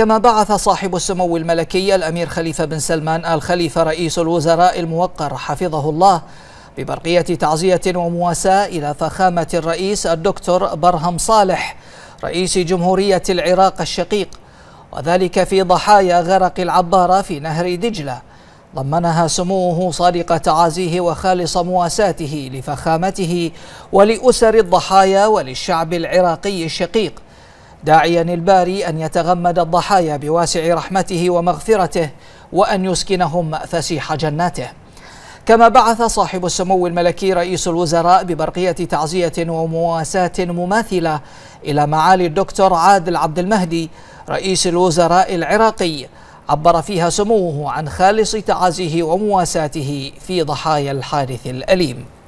كما بعث صاحب السمو الملكي الأمير خليفة بن سلمان آل خليفة رئيس الوزراء الموقر حفظه الله ببرقية تعزية ومواساة إلى فخامة الرئيس الدكتور برهم صالح رئيس جمهورية العراق الشقيق وذلك في ضحايا غرق العبارة في نهر دجلة ضمنها سموه صادق تعازيه وخالص مواساته لفخامته ولأسر الضحايا وللشعب العراقي الشقيق داعيا الباري أن يتغمد الضحايا بواسع رحمته ومغفرته وأن يسكنهم فسيح جناته كما بعث صاحب السمو الملكي رئيس الوزراء ببرقية تعزية ومواساة مماثلة إلى معالي الدكتور عادل عبد المهدي رئيس الوزراء العراقي عبر فيها سموه عن خالص تعازيه ومواساته في ضحايا الحادث الأليم